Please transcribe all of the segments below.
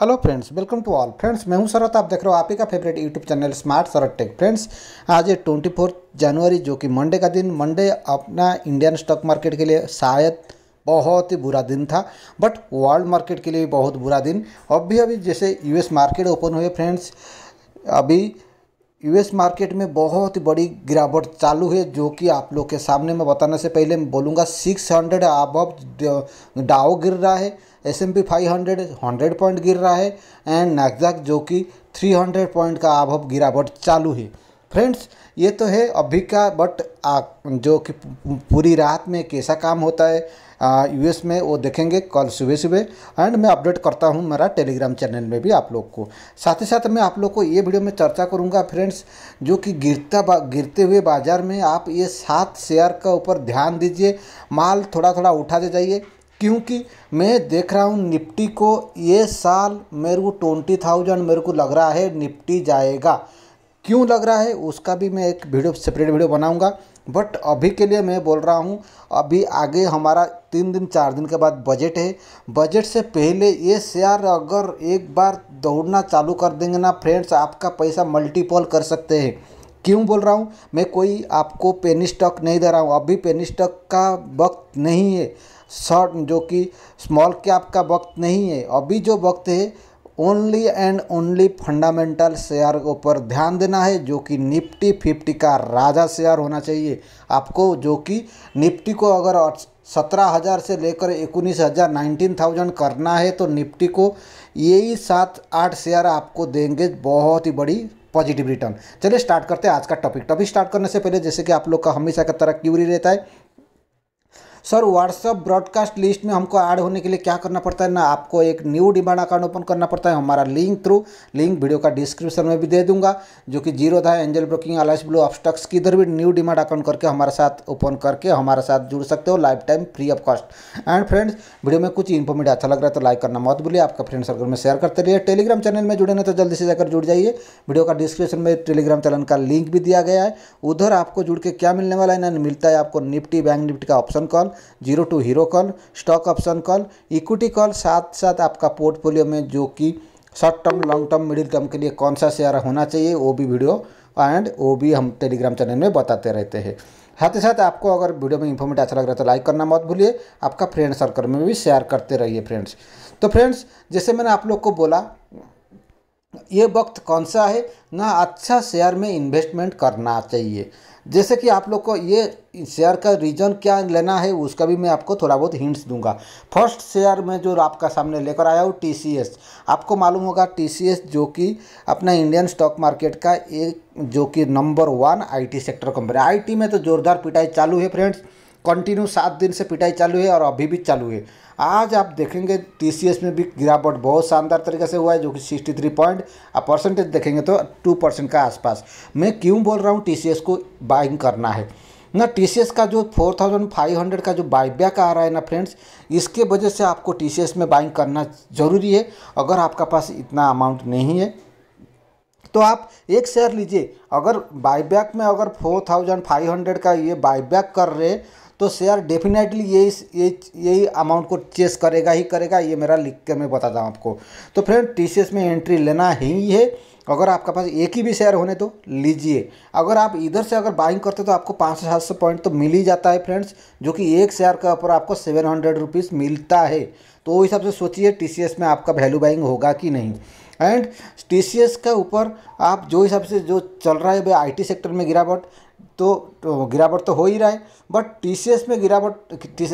Hello friends welcome to all friends मैं हूं शरत आप देख रहे हो आप ही का favourite YouTube channel smart Sharat tech friends आज है ट्वेंटी जनवरी जो कि मंडे का दिन मंडे अपना इंडियन स्टॉक मार्केट के लिए शायद बहुत ही बुरा दिन था बट वर्ल्ड मार्केट के लिए भी बहुत बुरा दिन अब भी अभी जैसे यूएस मार्केट ओपन हुए फ्रेंड्स अभी यूएस मार्केट में बहुत बड़ी गिरावट चालू है जो कि आप लोग के सामने मैं बताने से पहले मैं बोलूँगा सिक्स हंड्रेड अब डाओ गिर रहा है S and P five hundred hundred point गिर रहा है एंड नैक्जैक जो कि थ्री हंड्रेड पॉइंट का अब गिरावट चालू है फ्रेंड्स ये तो है अभी का बट जो कि पूरी रात में कैसा काम होता है यूएस में वो देखेंगे कल सुबह सुबह एंड मैं अपडेट करता हूँ मेरा टेलीग्राम चैनल में भी आप लोग को साथ ही साथ मैं आप लोग को ये वीडियो में चर्चा करूँगा फ्रेंड्स जो कि गिरता गिरते हुए बाजार में आप ये सात शेयर का ऊपर ध्यान दीजिए माल थोड़ा थोड़ा उठा दे जाइए क्योंकि मैं देख रहा हूँ निफ्टी को ये साल मेरे को ट्वेंटी थाउजेंड मेरे को लग रहा है निफ्टी जाएगा क्यों लग रहा है उसका भी मैं एक वीडियो सेपरेट वीडियो बनाऊँगा बट अभी के लिए मैं बोल रहा हूँ अभी आगे हमारा तीन दिन चार दिन के बाद बजट है बजट से पहले ये शेयर अगर एक बार दौड़ना चालू कर देंगे ना फ्रेंड्स आपका पैसा मल्टीपल कर सकते हैं क्यों बोल रहा हूँ मैं कोई आपको पेनी स्टॉक नहीं दे रहा हूँ अभी पेनी स्टॉक का वक्त नहीं है शॉर्ट जो कि स्मॉल कैप का वक्त नहीं है अभी जो वक्त है only and only fundamental share के ऊपर ध्यान देना है जो कि निफ्टी फिफ्टी का राजा शेयर होना चाहिए आपको जो कि निफ्टी को अगर सत्रह हज़ार से लेकर इक्कीस हज़ार नाइन्टीन थाउजेंड करना है तो निफ्टी को यही सात आठ शेयर आपको देंगे बहुत ही बड़ी पॉजिटिव रिटर्न चलिए स्टार्ट करते हैं आज का टॉपिक टॉपिक स्टार्ट करने से पहले जैसे कि आप लोग का हमेशा का तरह क्यूरी रहता है सर व्हाट्सअप ब्रॉडकास्ट लिस्ट में हमको ऐड होने के लिए क्या करना पड़ता है ना आपको एक न्यू डिमांड अकाउंट ओपन करना पड़ता है हमारा लिंक थ्रू लिंक वीडियो का डिस्क्रिप्शन में भी दे दूंगा जो कि Zerodha Angel Broking Alice Blue Upstox की इधर भी न्यू डिमांड अकाउंट करके हमारे साथ ओपन करके हमारे साथ जुड़ सकते हो lifetime free of cost and friends video में कुछ इंफॉर्मेटिव अच्छा लग रहा है तो लाइक करना मत भूलिए आपका फ्रेंड सर्कल में शेयर करते रहिए टेलीग्राम चैनल में जुड़े ना तो जल्दी से जाकर जुड़ जाइए वीडियो का डिस्क्रिप्शन में टेलीग्राम चैनल का लिंक भी दिया गया है उधर आपको जुड़ के क्या मिलने वाला है ना मिलता है आपको निफ्टी बैंक निफ्टी का option call zero to hero call stock option call equity call साथ साथ आपका पोर्टफोलियो में जो कि short term long term middle term के लिए कौन सा शेयर होना चाहिए वो भी वीडियो एंड वो भी हम टेलीग्राम चैनल में बताते रहते हैं साथ ही साथ आपको अगर वीडियो में इन्फॉर्मेट अच्छा लग रहा है तो लाइक करना मत भूलिए आपका फ्रेंड सर्कल में भी शेयर करते रहिए फ्रेंड्स तो फ्रेंड्स जैसे मैंने आप लोग को बोला ये वक्त कौन सा है ना अच्छा शेयर में इन्वेस्टमेंट करना चाहिए जैसे कि आप लोग को ये शेयर का रीजन क्या लेना है उसका भी मैं आपको थोड़ा बहुत हिंट्स दूंगा फर्स्ट शेयर में जो आपका सामने लेकर आया हूँ टी आपको मालूम होगा टी जो कि अपना इंडियन स्टॉक मार्केट का एक जो कि number one IT sector company IT में तो ज़ोरदार पिटाई चालू है फ्रेंड्स कंटिन्यू सात दिन से पिटाई चालू है और अभी भी चालू है आज आप देखेंगे टीसीएस में भी गिरावट बहुत शानदार तरीके से हुआ है जो कि सिक्सटी थ्री पॉइंट और परसेंटेज देखेंगे तो टू परसेंट का आसपास मैं क्यों बोल रहा हूँ टीसीएस को बाइंग करना है ना टीसीएस का जो 4500 का जो बाईबैक आ रहा है ना फ्रेंड्स इसके वजह से आपको टी में बाइंग करना ज़रूरी है अगर आपका पास इतना अमाउंट नहीं है तो आप एक शेयर लीजिए अगर बाईबैक में अगर 4500 का ये बाईबैक कर रहे तो शेयर डेफिनेटली यही यही यही अमाउंट को चेस करेगा ही करेगा ये मेरा लिख के मैं बताता हूँ आपको तो फ्रेंड टी में एंट्री लेना ही है अगर आपके पास एक ही भी शेयर होने तो लीजिए अगर आप इधर से अगर बाइंग करते तो आपको पाँच सौ सात सौ पॉइंट तो मिल ही जाता है फ्रेंड्स जो कि एक शेयर के ऊपर आपको सेवन हंड्रेड रुपीज़ मिलता है तो वो हिसाब से सोचिए टी में आपका वैल्यू बाइंग होगा कि नहीं एंड टी के ऊपर आप जो हिसाब से जो चल रहा है भाई आई सेक्टर में गिरावट तो, तो गिरावट तो हो ही रहा है बट टी में गिरावट टी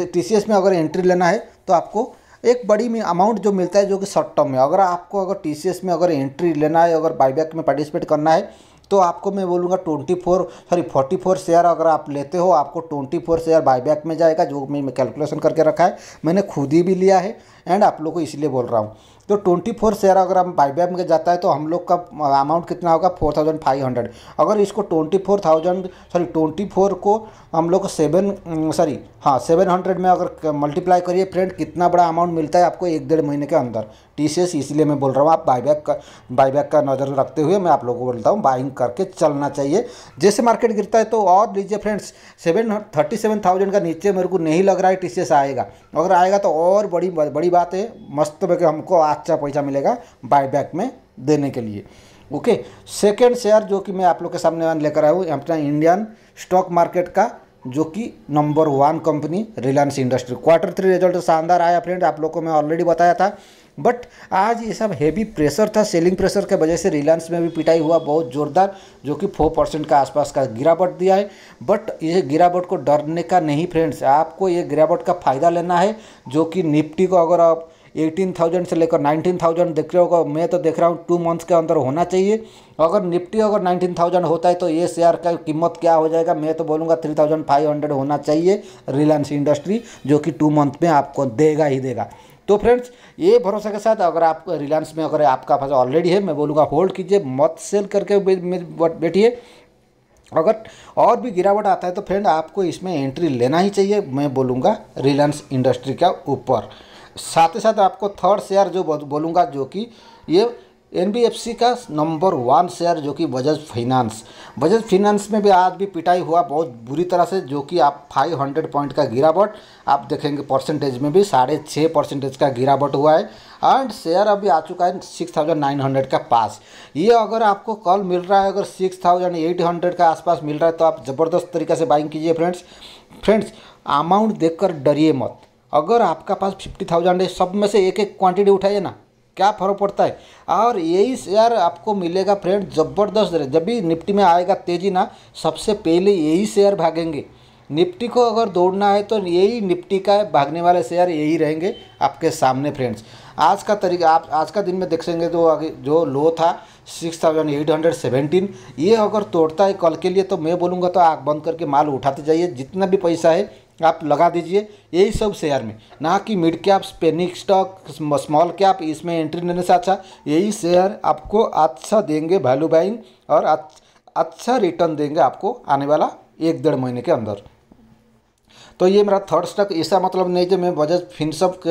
में अगर एंट्री लेना है तो आपको एक बड़ी अमाउंट जो मिलता है जो कि शॉर्ट टर्म में अगर आपको अगर टी में अगर एंट्री लेना है अगर बाईबैक में पार्टिसिपेट करना है तो आपको मैं बोलूँगा twenty four sorry forty four share अगर आप लेते हो आपको ट्वेंटी फोर शेयर बाईबैक में जाएगा जो मैं कैलकुलेशन करके रखा है मैंने खुद ही भी लिया है एंड आप लोग को इसलिए बोल रहा हूँ तो ट्वेंटी फोर शेयर अगर हम बाईबैक में जाता है तो हम लोग का अमाउंट कितना होगा फोर थाउजेंड फाइव हंड्रेड अगर इसको twenty four thousand sorry twenty four को हम लोग सेवन सॉरी हाँ सेवन हंड्रेड में अगर मल्टीप्लाई करिए फ्रेंड कितना बड़ा अमाउंट मिलता है आपको एक डेढ़ महीने के अंदर टी सी एस इसलिए मैं बोल रहा हूँ आप बाईबैक का बाईबैक का नज़र रखते हुए मैं आप लोगों को बोलता हूँ बाइंग करके चलना चाहिए जैसे मार्केट गिरता है तो और लीजिए friends seven thirty seven thousand का नीचे मेरे को नहीं लग रहा है टी सी एस आएगा अगर आएगा तो और बड़ी बड़ी बात है मस्त में हमको अच्छा पैसा मिलेगा बाईबैक में देने के लिए ओके सेकेंड शेयर जो कि मैं आप लोग के सामने लेकर आया हूँ अपना इंडियन स्टॉक मार्केट का जो कि number one company Reliance industry quarter three result शानदार आया फ्रेंड आप लोग को मैं ऑलरेडी बताया था बट आज ये सब हैवी प्रेशर था सेलिंग प्रेशर के वजह से रिलायंस में भी पिटाई हुआ बहुत ज़ोरदार जो कि फोर परसेंट का आसपास का गिरावट दिया है बट ये गिरावट को डरने का नहीं फ्रेंड्स आपको ये गिरावट का फ़ायदा लेना है जो कि निफ्टी को अगर आप 18,000 से लेकर 19,000 देख रहे होगा मैं तो देख रहा हूँ टू मंथ्स के अंदर होना चाहिए अगर निफ्टी अगर 19,000 होता है तो ये शेयर का कीमत क्या हो जाएगा मैं तो बोलूँगा 3,500 होना चाहिए रिलायंस इंडस्ट्री जो कि टू मंथ में आपको देगा ही देगा तो फ्रेंड्स ये भरोसा के साथ अगर आप रिलायंस में अगर आपका पास ऑलरेडी है मैं बोलूँगा होल्ड कीजिए मत सेल करके बैठिए अगर और भी गिरावट आता है तो फ्रेंड आपको इसमें एंट्री लेना ही चाहिए मैं बोलूँगा रिलायंस इंडस्ट्री का ऊपर साथ ही साथ आपको थर्ड शेयर जो बोलूँगा जो कि ये एन का नंबर वन शेयर जो कि बजाज फाइनेंस बजाज फाइनेंस में भी आज भी पिटाई हुआ बहुत बुरी तरह से जो कि आप 500 पॉइंट का गिरावट आप देखेंगे परसेंटेज में भी साढ़े छः परसेंटेज का गिरावट हुआ है एंड शेयर अभी आ चुका है सिक्स थाउजेंड नाइन हंड्रेड का पास ये अगर आपको कल मिल रहा है अगर सिक्स थाउजेंड एट हंड्रेड का आसपास मिल रहा है तो आप ज़बरदस्त तरीके से बाइंग कीजिए फ्रेंड्स फ्रेंड्स अमाउंट देख डरिए मत अगर आपका पास फिफ्टी थाउजेंड है सब में से एक एक क्वांटिटी उठाइए ना क्या फ़र्क पड़ता है और यही शेयर आपको मिलेगा फ्रेंड ज़बरदस्त रहे जब भी निफ्टी में आएगा तेज़ी ना सबसे पहले यही शेयर भागेंगे निफ्टी को अगर दौड़ना है तो यही निफ्टी का भागने वाले शेयर यही रहेंगे आपके सामने फ्रेंड्स आज का तरीका आप आज का दिन में देखेंगे तो अगर जो लो था six thousand eight hundred seventeen ये अगर तोड़ता है कल के लिए तो मैं बोलूँगा तो आग बंद करके माल उठाते जाइए जितना भी पैसा है आप लगा दीजिए यही सब शेयर में ना कि mid cap panic stock small cap इसमें एंट्री लेने से अच्छा यही शेयर आपको अच्छा देंगे वैल्यू बाइंग और अच्छा रिटर्न देंगे आपको आने वाला एक डेढ़ महीने के अंदर तो ये मेरा थर्ड स्टॉक ऐसा मतलब नहीं कि मैं बजाज फिनसप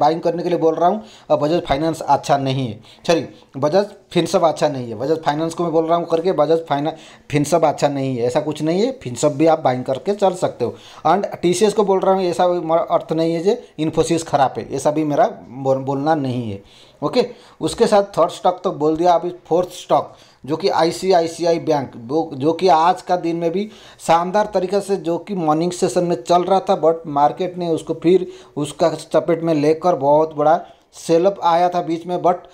बाइंग करने के लिए बोल रहा हूँ और बजाज फाइनेंस अच्छा नहीं है सॉरी बजाज फिनसप अच्छा नहीं है बजाज फाइनेंस को मैं बोल रहा हूँ करके बजाज फाइना फिनसप अच्छा नहीं है ऐसा कुछ नहीं है फिनसप भी आप बाइंग करके चल सकते हो एंड टी को बोल रहा हूँ ऐसा अर्थ नहीं है जो इन्फोसिस खराब है ऐसा भी मेरा बोलना नहीं है ओके उसके साथ थर्ड स्टॉक तो बोल दिया अभी फोर्थ स्टॉक जो कि आईसीआईसीआई बैंक वो जो कि आज का दिन में भी शानदार तरीके से जो कि मॉर्निंग सेशन में चल रहा था बट मार्केट ने उसको फिर उसका चपेट में लेकर बहुत बड़ा सेलअप आया था बीच में बट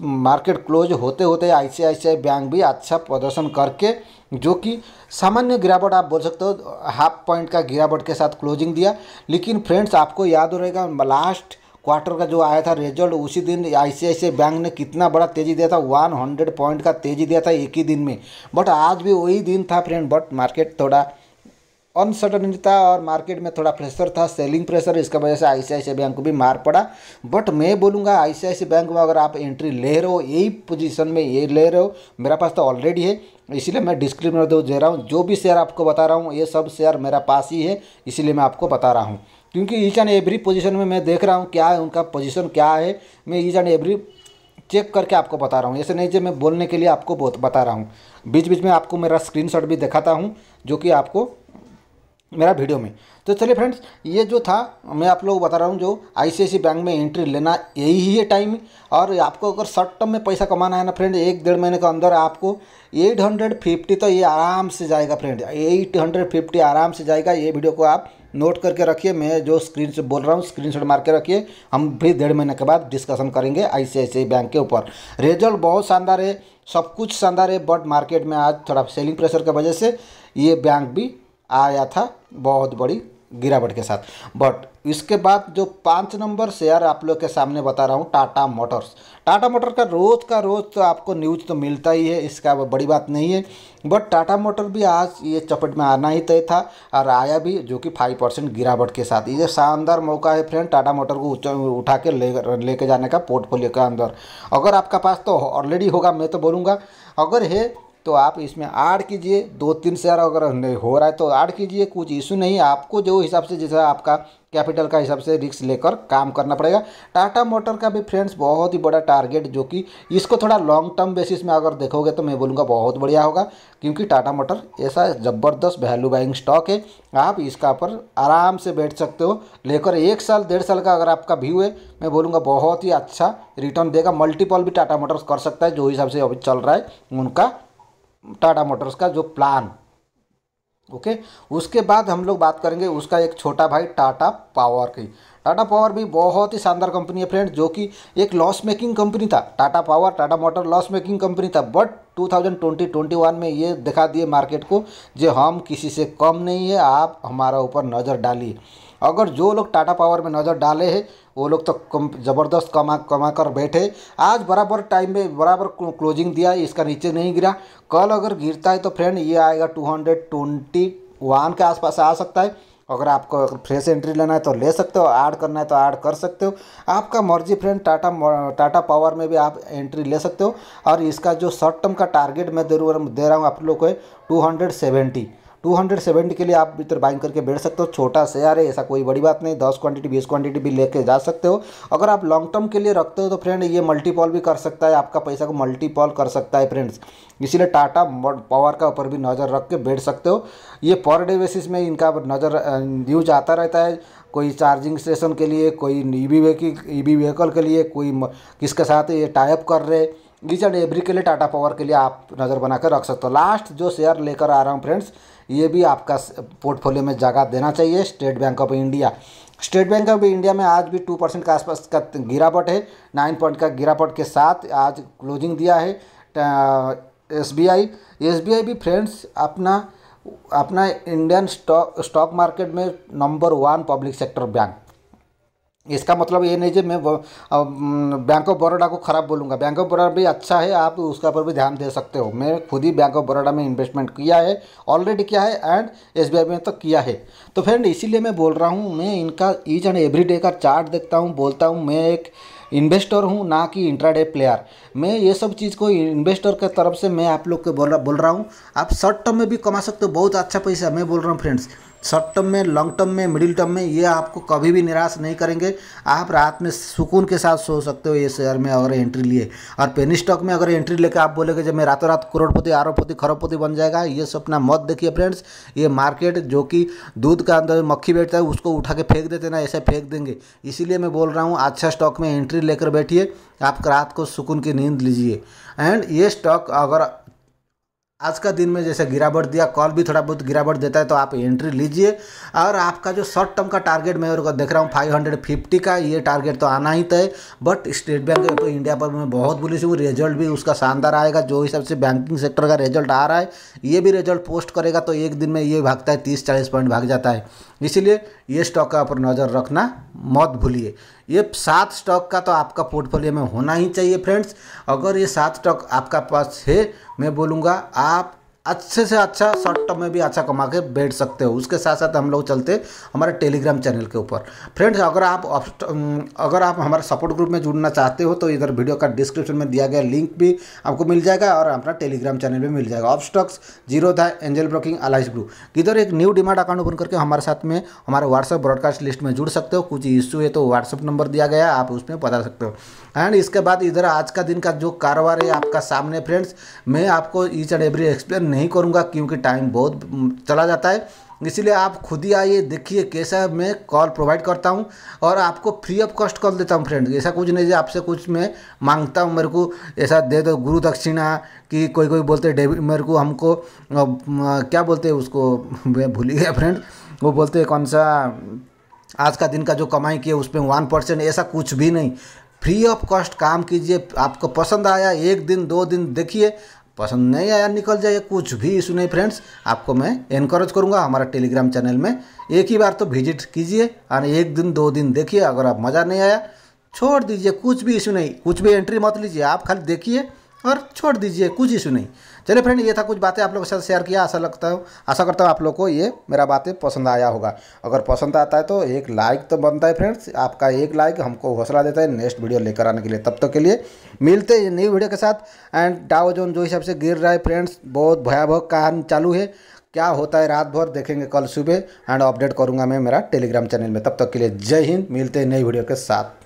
मार्केट क्लोज होते होते आईसीआईसीआई बैंक भी अच्छा प्रदर्शन करके जो कि सामान्य गिरावट आप बोल सकते हो हाफ पॉइंट का गिरावट के साथ क्लोजिंग दिया लेकिन फ्रेंड्स आपको याद रहेगा लास्ट क्वार्टर का जो आया था रिजल्ट उसी दिन आई बैंक ने कितना बड़ा तेज़ी दिया था वन हंड्रेड पॉइंट का तेज़ी दिया था एक ही दिन में बट आज भी वही दिन था फ्रेंड बट मार्केट थोड़ा अनसर्टनिटी था और मार्केट में थोड़ा प्रेशर था सेलिंग प्रेशर इसका वजह से आई बैंक को भी मार पड़ा बट मैं बोलूँगा आईसीआईसीआई बैंक में अगर आप एंट्री ले रहे हो यही पोजीशन में ये ले रहे हो मेरा पास तो ऑलरेडी है इसलिए मैं डिस्क्रिप्शन दे रहा हूँ जो भी शेयर आपको बता रहा हूँ ये सब शेयर मेरा पास ही है इसीलिए मैं आपको बता रहा हूँ क्योंकि ईच एंड एवरी पोजिशन में मैं देख रहा हूँ क्या है उनका पोजिशन क्या है मैं ईच एंड एवरी चेक करके आपको बता रहा हूँ ऐसे नहीं जो मैं बोलने के लिए आपको बहुत बता रहा हूँ बीच बीच में आपको मेरा स्क्रीनशॉट भी दिखाता हूँ जो कि आपको मेरा वीडियो में तो चलिए फ्रेंड्स ये जो था मैं आप लोगों को बता रहा हूँ जो आई बैंक में एंट्री लेना यही ही है टाइम और आपको अगर शॉर्ट टर्म में पैसा कमाना है ना फ्रेंड एक डेढ़ महीने के अंदर आपको 850 तो ये आराम से जाएगा फ्रेंड 850 आराम से जाएगा ये वीडियो को आप नोट करके रखिए मैं जो स्क्रीन से बोल रहा हूँ स्क्रीन शॉट मार के रखिए हम भी डेढ़ महीने के बाद डिस्कशन करेंगे आई बैंक के ऊपर रिजल्ट बहुत शानदार है सब कुछ शानदार है बट मार्केट में आज थोड़ा सेलिंग प्रेशर की वजह से ये बैंक भी आया था बहुत बड़ी गिरावट के साथ बट इसके बाद जो पाँच नंबर शेयर आप लोग के सामने बता रहा हूँ टाटा मोटर्स टाटा मोटर का रोज़ का रोज़ तो आपको न्यूज़ तो मिलता ही है इसका बड़ी बात नहीं है बट टाटा मोटर भी आज ये चपेट में आना ही तय था और आया भी जो कि फाइव परसेंट गिरावट के साथ ये शानदार मौका है फ्रेंड टाटा मोटर को उठा के ले लेके जाने का पोर्टफोलियो के अंदर अगर आपका पास तो ऑलरेडी होगा मैं तो बोलूँगा अगर है तो आप इसमें ऐड कीजिए दो तीन शेयर अगर नहीं हो रहा है तो ऐड कीजिए कुछ इशू नहीं आपको जो हिसाब से जैसा आपका कैपिटल का हिसाब से रिक्स लेकर काम करना पड़ेगा टाटा मोटर का भी फ्रेंड्स बहुत ही बड़ा टारगेट जो कि इसको थोड़ा लॉन्ग टर्म बेसिस में अगर देखोगे तो मैं बोलूँगा बहुत बढ़िया होगा क्योंकि टाटा मोटर ऐसा ज़बरदस्त वैल्यू बाइंग स्टॉक है आप इसका पर आराम से बैठ सकते हो लेकर एक साल डेढ़ साल का अगर आपका व्यू है मैं बोलूँगा बहुत ही अच्छा रिटर्न देगा मल्टीपल भी टाटा मोटर्स कर सकता है जो हिसाब से अभी चल रहा है उनका टाटा मोटर्स का जो प्लान ओके okay? उसके बाद हम लोग बात करेंगे उसका एक छोटा भाई टाटा पावर की टाटा पावर भी बहुत ही शानदार कंपनी है फ्रेंड जो कि एक लॉस मेकिंग कंपनी था Tata power Tata motor loss making company था बट 2020 21 में ये दिखा दिए मार्केट को जो हम किसी से कम नहीं है आप हमारा ऊपर नज़र डालिए अगर जो लोग टाटा पावर में नज़र डाले हैं वो लोग तो कम ज़बरदस्त कमा कमा कर बैठे आज बराबर टाइम में बराबर क्लोजिंग दिया इसका नीचे नहीं गिरा कल अगर गिरता है तो फ्रेंड ये आएगा टू हंड्रेड ट्वेंटी वन के आसपास आ सकता है अगर आपको फ्रेश एंट्री लेना है तो ले सकते हो ऐड करना है तो ऐड कर सकते हो आपका मर्जी फ्रेंड टाटा टाटा पावर में भी आप एंट्री ले सकते हो और इसका जो शॉर्ट टर्म का टारगेट मैं दे रहा हूँ आप लोग को two hundred seventy two hundred seventy के लिए आप इधर बाइंग करके बैठ सकते हो छोटा शेयर है ऐसा कोई बड़ी बात नहीं दस क्वांटिटी बीस क्वांटिटी भी लेके जा सकते हो अगर आप लॉन्ग टर्म के लिए रखते हो तो फ्रेंड ये मल्टीपॉल भी कर सकता है आपका पैसा को मल्टीपॉल कर सकता है फ्रेंड्स इसीलिए टाटा पावर का ऊपर भी नज़र रख के बैठ सकते हो ये पर डे बेसिस में इनका नज़र यूज आता रहता है कोई चार्जिंग स्टेशन के लिए कोई E V E V vehicle के लिए कोई किसके साथ ये टाइप कर रहे ईच एंड एवरी के लिए टाटा पावर के लिए आप नज़र बनाकर रख सकते हो लास्ट जो शेयर लेकर आ रहा हूँ फ्रेंड्स ये भी आपका पोर्टफोलियो में जगह देना चाहिए State Bank of India State Bank of India में आज भी टू परसेंट के आसपास का गिरावट है नाइन पॉइंट का गिरावट के साथ आज क्लोजिंग दिया है S B I S B I भी फ्रेंड्स अपना अपना इंडियन स्टॉक स्टॉक मार्केट में number one public sector bank इसका मतलब ये नहीं जी मैं बैंक ऑफ बड़ोडा को ख़राब बोलूँगा बैंक ऑफ बड़ोडा भी अच्छा है आप उसका पर भी ध्यान दे सकते हो मैं खुद ही बैंक ऑफ बड़ोडा में इन्वेस्टमेंट किया है ऑलरेडी किया है एंड एस में तो किया है तो फ्रेंड इसीलिए मैं बोल रहा हूँ मैं इनका ईच एंड एवरी डे का चार्ट देखता हूँ बोलता हूँ मैं एक इन्वेस्टर हूँ ना कि इंट्राडे प्लेयर मैं ये सब चीज़ को इन्वेस्टर के तरफ से मैं आप लोग को बोल रहा बोल रहा हूँ आप शॉर्ट टर्म में भी कमा सकते हो बहुत अच्छा पैसा मैं बोल रहा हूँ फ्रेंड्स शॉर्ट टर्म में लॉन्ग टर्म में मिडिल टर्म में ये आपको कभी भी निराश नहीं करेंगे आप रात में सुकून के साथ सो सकते हो ये शेयर में अगर एंट्री लिए और पेनी स्टॉक में अगर एंट्री लेकर आप बोलेंगे जब मैं रातों रात करोड़पति आरोपति खरबपति बन जाएगा ये सपना मत देखिए फ्रेंड्स ये मार्केट जो कि दूध का अंदर मक्खी बैठता है उसको उठा के फेंक देते ना ऐसे फेंक देंगे इसीलिए मैं बोल रहा हूँ अच्छा स्टॉक में एंट्री लेकर बैठिए आप रात को सुकून की नींद लीजिए एंड ये स्टॉक अगर आज का दिन में जैसे गिरावट दिया कॉल भी थोड़ा बहुत गिरावट देता है तो आप एंट्री लीजिए और आपका जो शॉर्ट टर्म का टारगेट मैं देख रहा हूँ 550 का ये टारगेट तो आना ही तय but State Bank of India पर मैं बहुत बुलिस हूँ रिजल्ट भी उसका शानदार आएगा जो हिसाब से बैंकिंग सेक्टर का रिजल्ट आ रहा है ये भी रिजल्ट पोस्ट करेगा तो एक दिन में ये भागता है तीस चालीस पॉइंट भाग जाता है इसीलिए ये स्टॉक का ऊपर नज़र रखना मत भूलिए ये सात स्टॉक का तो आपका पोर्टफोलियो में होना ही चाहिए फ्रेंड्स अगर ये सात स्टॉक आपका पास है मैं बोलूँगा आप अच्छे से अच्छा शॉर्ट टर्म में भी अच्छा कमा के बैठ सकते हो उसके साथ साथ हम लोग चलते हमारे टेलीग्राम चैनल के ऊपर फ्रेंड्स अगर आप अगर आप हमारे सपोर्ट ग्रुप में जुड़ना चाहते हो तो इधर वीडियो का डिस्क्रिप्शन में दिया गया लिंक भी आपको मिल जाएगा और अपना टेलीग्राम चैनल भी मिल जाएगा Upstox Zerodha Angel Broking Alice Blue इधर एक न्यू डिमांड अकाउंट ओपन करके हमारे साथ में हमारे व्हाट्सअप ब्रॉडकास्ट लिस्ट में जुड़ सकते हो कुछ इश्यू है तो व्हाट्सअप नंबर दिया गया आप उसमें बता सकते हो एंड इसके बाद इधर आज का दिन का जो कारोबार है आपका सामने फ्रेंड्स मैं आपको ईच एंड एवरी एक्सप्लेन नहीं करूँगा क्योंकि टाइम बहुत चला जाता है इसीलिए आप खुद ही आइए देखिए कैसा मैं कॉल प्रोवाइड करता हूँ और आपको फ्री ऑफ कॉस्ट कॉल देता हूँ फ्रेंड ऐसा कुछ नहीं आपसे कुछ मैं मांगता हूँ मेरे को ऐसा दे दो गुरु दक्षिणा कि कोई कोई बोलते डेबिट मेरे को हमको क्या बोलते हैं उसको मैं भूल गया फ्रेंड वो बोलते हैं कौन सा आज का दिन का जो कमाई की है उसमें वन परसेंट ऐसा कुछ भी नहीं फ्री ऑफ कॉस्ट काम कीजिए आपको पसंद आया एक दिन दो दिन देखिए पसंद नहीं आया निकल जाइए कुछ भी इशू नहीं फ्रेंड्स आपको मैं इनक्रेज करूँगा हमारा टेलीग्राम चैनल में एक ही बार तो विजिट कीजिए और एक दिन दो दिन देखिए अगर आप मज़ा नहीं आया छोड़ दीजिए कुछ भी इशू नहीं कुछ भी एंट्री मत लीजिए आप खाली देखिए और छोड़ दीजिए कुछ इशू नहीं चलिए फ्रेंड ये था कुछ बातें आप लोगों के साथ शेयर किया आशा लगता हो आशा करता हूँ आप लोग को ये मेरा बातें पसंद आया होगा अगर पसंद आता है तो एक लाइक तो बनता है फ्रेंड्स आपका एक लाइक हमको हौसला देता है नेक्स्ट वीडियो लेकर आने के लिए तब तक तो के लिए मिलते हैं न्यू वीडियो के साथ एंड डाव जोन जो हिसाब से गिर रहा है फ्रेंड्स बहुत भयावह कहान चालू है क्या होता है रात भर देखेंगे कल सुबह एंड अपडेट करूँगा मैं मेरा टेलीग्राम चैनल में तब तक के लिए जय हिंद मिलते हैं नई वीडियो के साथ